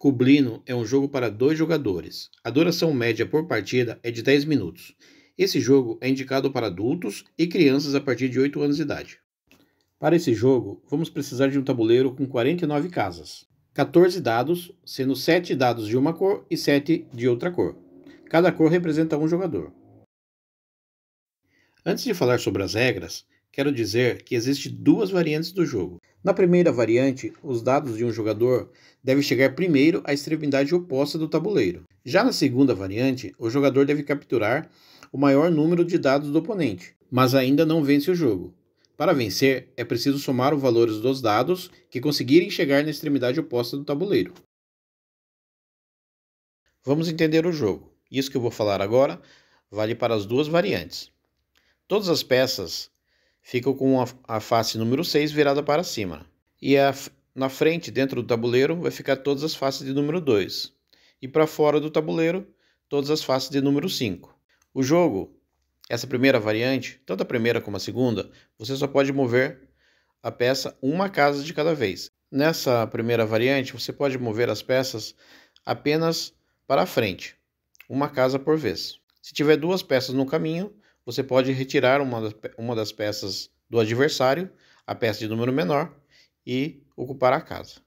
Cublino é um jogo para dois jogadores. A duração média por partida é de 10 minutos. Esse jogo é indicado para adultos e crianças a partir de 8 anos de idade. Para esse jogo, vamos precisar de um tabuleiro com 49 casas, 14 dados, sendo 7 dados de uma cor e 7 de outra cor. Cada cor representa um jogador. Antes de falar sobre as regras, quero dizer que existem duas variantes do jogo. Na primeira variante, os dados de um jogador devem chegar primeiro à extremidade oposta do tabuleiro. Já na segunda variante, o jogador deve capturar o maior número de dados do oponente, mas ainda não vence o jogo. Para vencer, é preciso somar os valores dos dados que conseguirem chegar na extremidade oposta do tabuleiro. Vamos entender o jogo. Isso que eu vou falar agora vale para as duas variantes. Todas as peças fica com a face número 6 virada para cima. E a, na frente, dentro do tabuleiro, vai ficar todas as faces de número 2. E para fora do tabuleiro, todas as faces de número 5. O jogo, essa primeira variante, tanto a primeira como a segunda, você só pode mover a peça uma casa de cada vez. Nessa primeira variante, você pode mover as peças apenas para a frente, uma casa por vez. Se tiver duas peças no caminho, você pode retirar uma das, uma das peças do adversário, a peça de número menor, e ocupar a casa.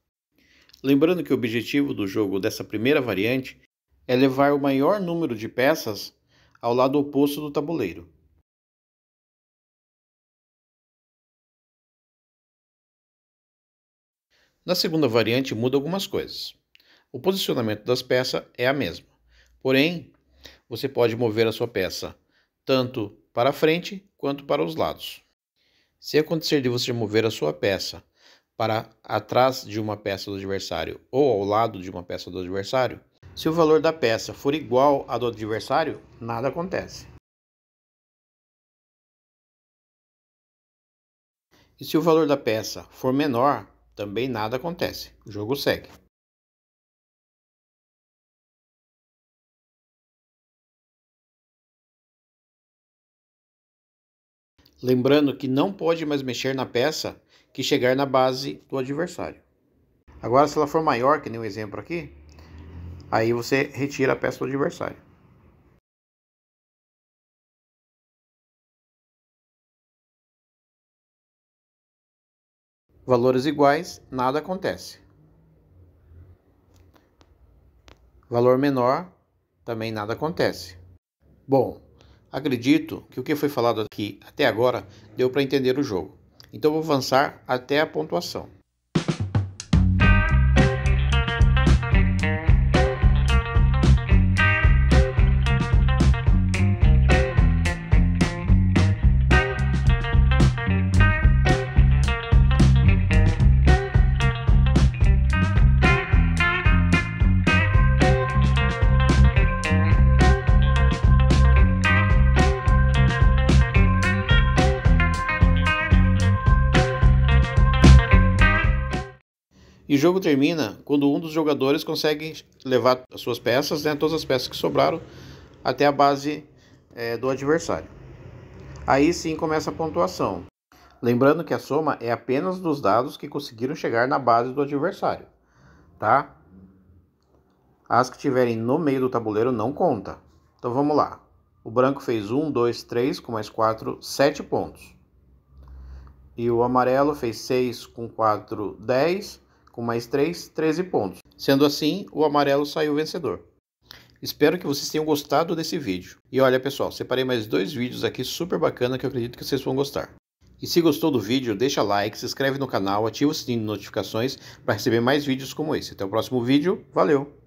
Lembrando que o objetivo do jogo dessa primeira variante é levar o maior número de peças ao lado oposto do tabuleiro. Na segunda variante muda algumas coisas. O posicionamento das peças é a mesma, porém você pode mover a sua peça tanto para a frente quanto para os lados. Se acontecer de você mover a sua peça para atrás de uma peça do adversário ou ao lado de uma peça do adversário, se o valor da peça for igual ao do adversário, nada acontece. E se o valor da peça for menor, também nada acontece. O jogo segue. Lembrando que não pode mais mexer na peça que chegar na base do adversário. Agora, se ela for maior, que nem o um exemplo aqui, aí você retira a peça do adversário. Valores iguais, nada acontece. Valor menor, também nada acontece. Bom, Acredito que o que foi falado aqui até agora deu para entender o jogo, então vou avançar até a pontuação. E o jogo termina quando um dos jogadores consegue levar as suas peças, né, todas as peças que sobraram, até a base é, do adversário. Aí sim começa a pontuação. Lembrando que a soma é apenas dos dados que conseguiram chegar na base do adversário, tá? As que estiverem no meio do tabuleiro não conta. Então vamos lá. O branco fez 1, 2, 3, com mais 4, 7 pontos. E o amarelo fez 6 com 4, 10 com mais 3, 13 pontos. Sendo assim, o amarelo saiu vencedor. Espero que vocês tenham gostado desse vídeo. E olha pessoal, separei mais dois vídeos aqui super bacana que eu acredito que vocês vão gostar. E se gostou do vídeo, deixa like, se inscreve no canal, ativa o sininho de notificações para receber mais vídeos como esse. Até o próximo vídeo, valeu!